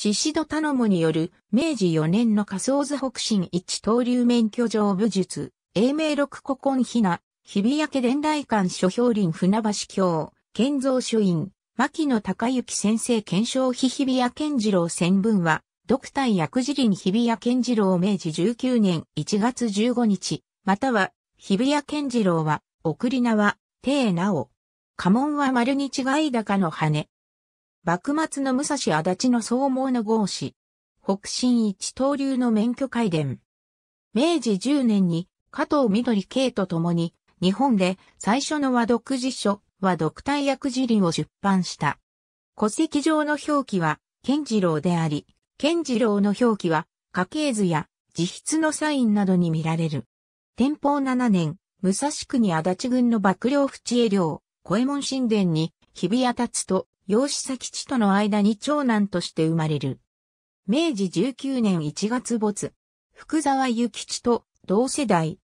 宍戸頼母による明治4年の仮想図北進一刀流免許上武術、英明六古今ひな、日比谷家伝来館書評林船橋教、建造書院、牧野隆之先生検証費。日比谷健次郎専文は、ドクター薬事林日比谷健次郎明治19年1月15日、または、日比谷健次郎は、送り名は、へなお、家紋は丸に違い高の羽。幕末の武蔵足立の総毛の豪詞。北進一刀流の免許改伝。明治10年に加藤緑慶と共に日本で最初の和独辞書和独体薬辞理を出版した。戸籍上の表記は健次郎であり、健次郎の表記は家系図や自筆のサインなどに見られる。天保7年、武蔵国足立軍の幕僚淵江領、小右衛門神殿に日比谷つと養子先地との間に長男として生まれる。明治19年1月没、福沢諭吉と同世代。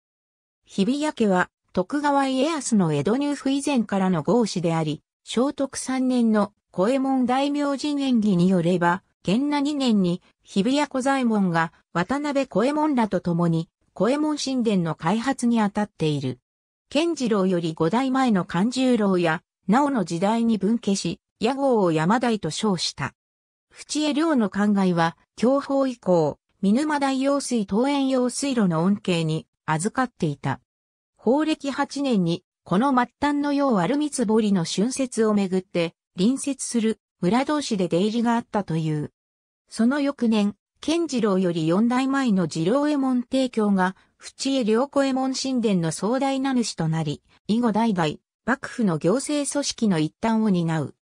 日比谷家は徳川家康の江戸入府以前からの合士であり、聖徳3年の小右衛門大明神演技によれば、元那2年に日比谷小左衛門が渡辺小右衛門らと共に小右衛門神殿の開発にあたっている。健次郎より5代前の勘十郎や、なおの時代に分家し、屋号を山台と称した。淵江寮の灌漑は、享保以降、見沼大用水東園用水路の恩恵に預かっていた。法暦8年に、この末端の用アルミツ堀の春節をめぐって、隣接する村同士で出入りがあったという。その翌年、健次郎より四代前の次郎右衛門提供が、淵江良子右衛門神殿の壮大な主となり、以後代々、幕府の行政組織の一端を担う。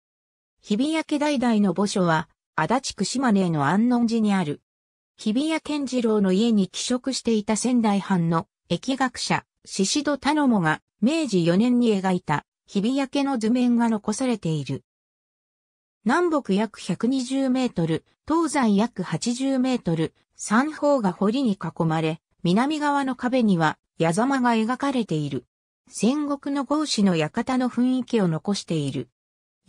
日比谷家代々の墓所は、足立区島根の安穏寺にある。日比谷健次郎の家に寄職していた仙台藩の疫学者、宍戸頼母が明治4年に描いた日比谷家の図面が残されている。南北約120メートル、東西約80メートル、三方が堀に囲まれ、南側の壁には矢様が描かれている。戦国の豪子の館の雰囲気を残している。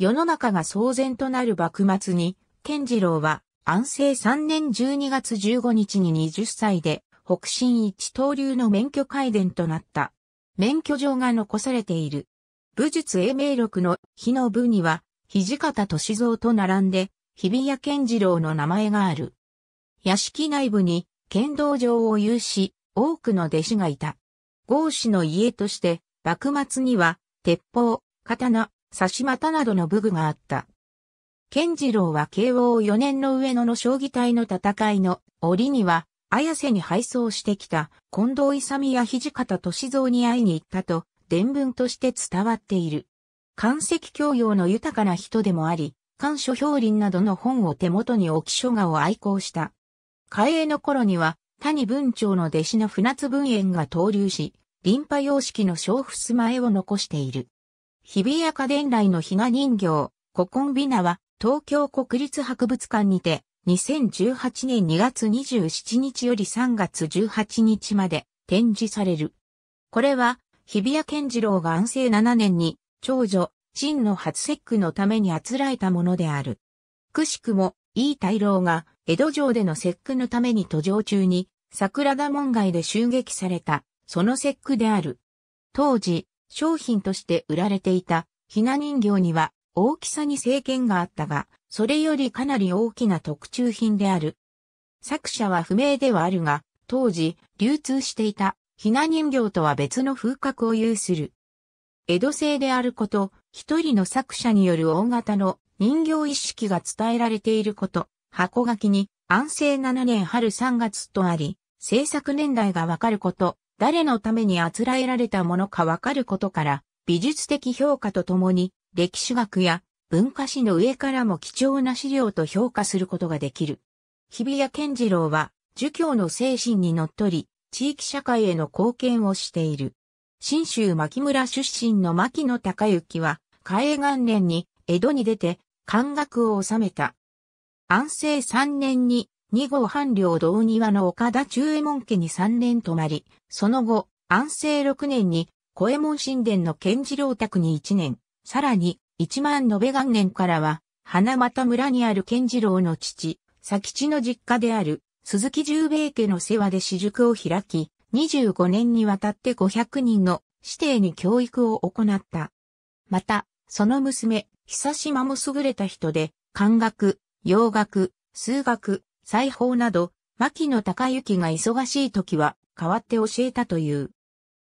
世の中が騒然となる幕末に、健次郎は安政3年12月15日に20歳で北進一刀流の免許改伝となった。免許状が残されている。武術英明録の日の部には、土方歳三と並んで、日比谷健次郎の名前がある。屋敷内部に剣道場を有し、多くの弟子がいた。豪士の家として、幕末には、鉄砲、刀、差し股などの武具があった。健次郎は慶応4年の上野の将棋隊の戦いの折には、綾瀬に配送してきた近藤勇や土方歳三に会いに行ったと伝聞として伝わっている。漢石教養の豊かな人でもあり、漢書表林などの本を手元に置き書画を愛好した。開営の頃には、谷文長の弟子の船津文苑が登竜し、リンパ様式の小襖絵を残している。日比谷家伝来のひな人形、古今美奈は、東京国立博物館にて、2018年2月27日より3月18日まで展示される。これは、日比谷健次郎が安政7年に、長女、真の初節句のためにあつらえたものである。くしくも、井い大郎が、江戸城での節句のために途上中に、桜田門外で襲撃された、その節句である。当時、商品として売られていたひな人形には大きさに制限があったが、それよりかなり大きな特注品である。作者は不明ではあるが、当時流通していたひな人形とは別の風格を有する。江戸製であること、一人の作者による大型の人形意識が伝えられていること、箱書きに安政7年春3月とあり、制作年代がわかること、誰のためにあつらえられたものかわかることから、美術的評価とともに、歴史学や文化史の上からも貴重な資料と評価することができる。日比谷健次郎は、儒教の精神にのっとり、地域社会への貢献をしている。新州牧村出身の牧野隆之は、海江元年に江戸に出て、漢学を収めた。安政三年に二号半領道庭の岡田中右衛門家に三年泊まり、その後、安政六年に、小衛門神殿の健次郎宅に一年、さらに、一万延元年からは、花又村にある健次郎の父、佐吉の実家である、鈴木十兵衛家の世話で私塾を開き、25年にわたって500人の指定に教育を行った。また、その娘、久島も優れた人で、漢学、洋学、数学、裁縫など、牧野隆之が忙しい時は代わって教えたという。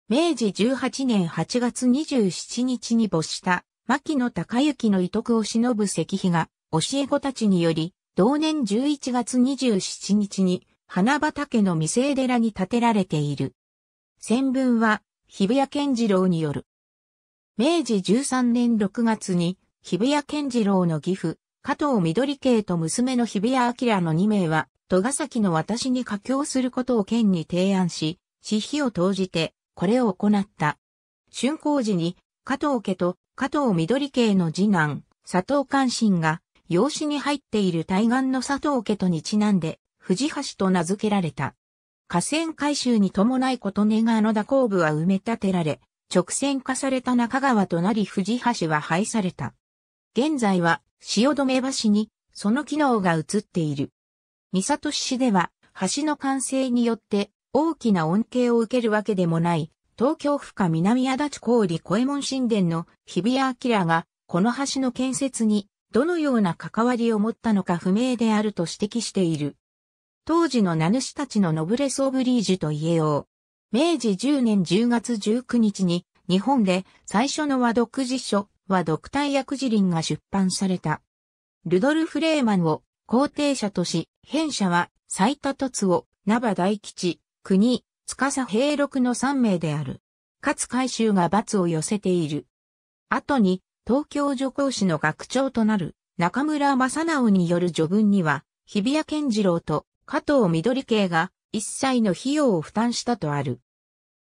明治18年8月27日に没した牧野隆之の遺徳を忍ぶ石碑が教え子たちにより、同年11月27日に花畑の未成寺に建てられている。戦文は日比谷健次郎による。明治13年6月に日比谷健次郎の義父、加藤緑系と娘の日比谷明の2名は、戸ヶ崎の私に佳境することを県に提案し、私費を投じて、これを行った。春工時に、加藤家と加藤緑系の次男、佐藤関心が、養子に入っている対岸の佐藤家とにちなんで、藤橋と名付けられた。河川改修に伴い琴音川の蛇行部は埋め立てられ、直線化された中川となり藤橋は廃された。現在は止め橋にその機能が移っている。三里市では橋の完成によって大きな恩恵を受けるわけでもない東京府下南足立郡小右衛門神殿の日比谷明がこの橋の建設にどのような関わりを持ったのか不明であると指摘している。当時の名主たちのノブレソーブリージュと言えよう。明治10年10月19日に日本で最初の和独自書はドクター薬事林が出版された。ルドルフ・レーマンを皇帝者とし、編者は斉田突を、名バ大吉、国、司平六の三名である。かつ回収が罰を寄せている。後に、東京女皇士の学長となる、中村正直による序文には、日比谷健次郎と加藤緑系が一切の費用を負担したとある。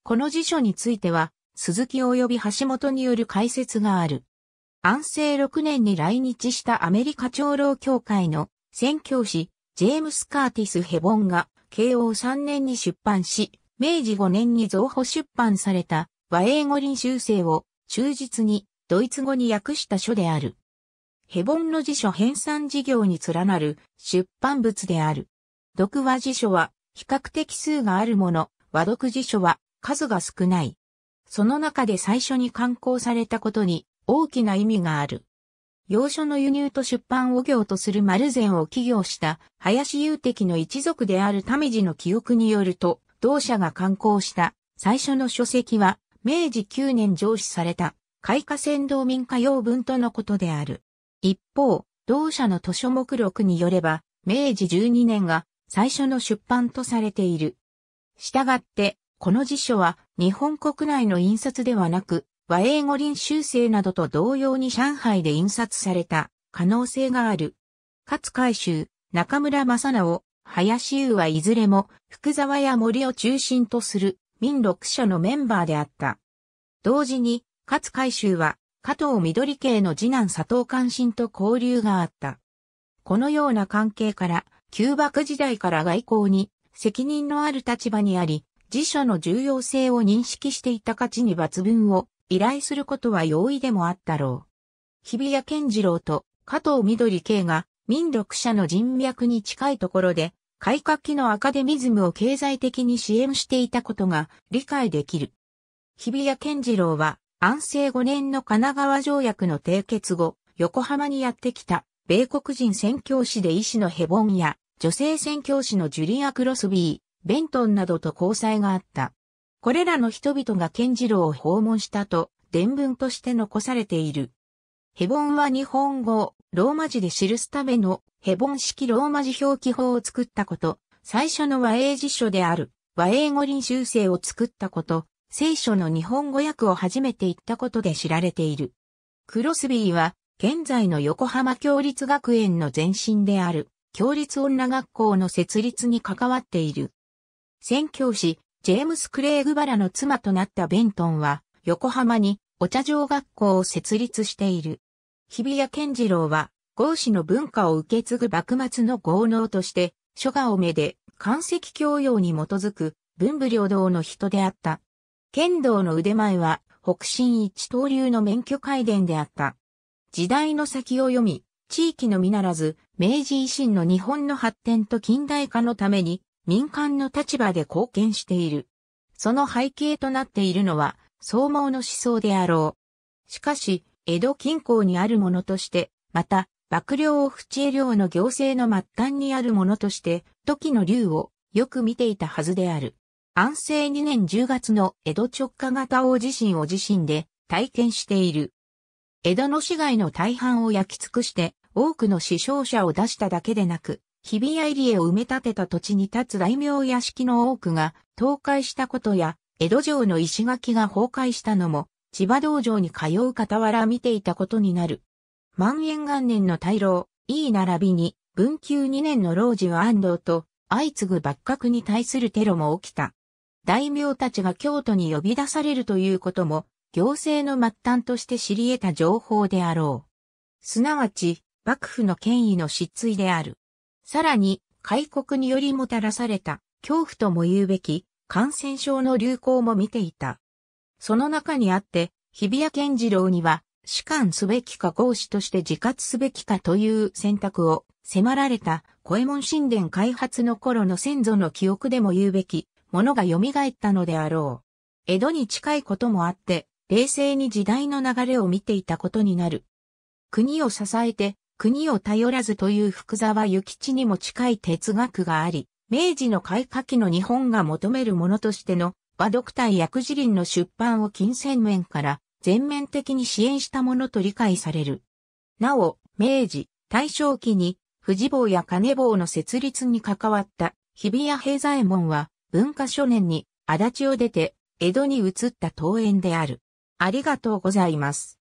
この辞書については、鈴木及び橋本による解説がある。安政6年に来日したアメリカ長老協会の宣教師、ジェームス・カーティス・ヘボンが、慶応3年に出版し、明治5年に増補出版された和英語臨修生を忠実にドイツ語に訳した書である。ヘボンの辞書編纂事業に連なる出版物である。読和辞書は比較的数があるもの、和読辞書は数が少ない。その中で最初に刊行されたことに大きな意味がある。洋書の輸入と出版を業とする丸善を起業した林雄敵の一族である民次の記憶によると、同社が刊行した最初の書籍は明治9年上司された開花先導民家用文とのことである。一方、同社の図書目録によれば、明治12年が最初の出版とされている。したがって、この辞書は日本国内の印刷ではなく、和英語臨修生などと同様に上海で印刷された可能性がある。勝海舟、中村正直、林優はいずれも福沢や森を中心とする民六社のメンバーであった。同時に、勝海舟は加藤緑系の次男佐藤関心と交流があった。このような関係から、旧幕時代から外交に責任のある立場にあり、辞書の重要性を認識していた価値に抜群を依頼することは容易でもあったろう。日比谷健次郎と加藤緑慶が民読者の人脈に近いところで、改革期のアカデミズムを経済的に支援していたことが理解できる。日比谷健次郎は安政5年の神奈川条約の締結後、横浜にやってきた米国人宣教師で医師のヘボンや女性宣教師のジュリア・クロスビー、ベントンなどと交際があった。これらの人々が健次郎を訪問したと、伝文として残されている。ヘボンは日本語、ローマ字で記すためのヘボン式ローマ字表記法を作ったこと、最初の和英辞書である和英語臨修正を作ったこと、聖書の日本語訳を初めて言ったことで知られている。クロスビーは現在の横浜共立学園の前身である共立女学校の設立に関わっている。宣教師、ジェームス・クレイグ・バラの妻となったベントンは、横浜にお茶場学校を設立している。日比谷健次郎は、豪氏の文化を受け継ぐ幕末の豪農として、諸画をめで、漢石教養に基づく、文武両道の人であった。剣道の腕前は、北進一刀流の免許改伝であった。時代の先を読み、地域のみならず、明治維新の日本の発展と近代化のために、民間の立場で貢献している。その背景となっているのは、相毛の思想であろう。しかし、江戸近郊にあるものとして、また、幕僚を淵江領の行政の末端にあるものとして、時の竜をよく見ていたはずである。安政2年10月の江戸直下型大地震を自身で体験している。江戸の市街の大半を焼き尽くして多くの死傷者を出しただけでなく、日比谷入江を埋め立てた土地に立つ大名屋敷の多くが倒壊したことや、江戸城の石垣が崩壊したのも、千葉道場に通う傍ら見ていたことになる。万延元年の大老、いい並びに、文久2年の老中安藤と、相次ぐ幕閣に対するテロも起きた。大名たちが京都に呼び出されるということも、行政の末端として知り得た情報であろう。すなわち、幕府の権威の失墜である。さらに、開国によりもたらされた、恐怖とも言うべき、感染症の流行も見ていた。その中にあって、日比谷健次郎には、士官すべきか講師として自活すべきかという選択を迫られた、小右衛門神殿開発の頃の先祖の記憶でも言うべき、ものが蘇ったのであろう。江戸に近いこともあって、冷静に時代の流れを見ていたことになる。国を支えて国を頼らずという福沢諭吉にも近い哲学があり、明治の開花期の日本が求めるものとしての和読体薬事林の出版を金銭面から全面的に支援したものと理解される。なお、明治、大正期に、富坊や金坊の設立に関わった日比谷平左衛門は文化初年に足立を出て江戸に移った桃園である。ありがとうございます。